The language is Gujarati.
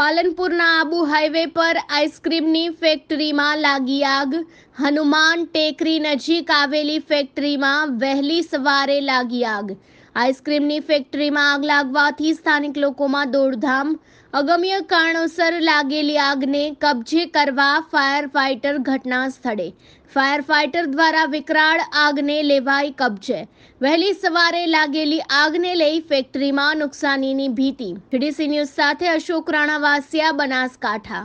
પાલનપુરના આબુ હાઈવે પર આઈસ્ક્રીમની ફેક્ટરીમાં લાગી આગ હનુમાન ટેકરી નજીક આવેલી ફેક્ટરીમાં વહેલી સવારે લાગી આગ આઈસ્ક્રીમની ફેક્ટરીમાં આગ લાગવાથી સ્થાનિક લોકોમાં દોડધામ અગમ્ય કારણોસર લાગેલી આગને કબજે કરવા ફાયર ફાઇટર ઘટના સ્થળે ફાયર ફાઇટર દ્વારા વિકરાળ આગને લેવાઈ કબજે વહેલી સવારે લાગેલી આગને લઈ ફેક્ટરીમાં નુકસાનીની ભીતિ જીડીસી ન્યૂઝ સાથે અશોક રાણાવાસિયા બનાસકાંઠા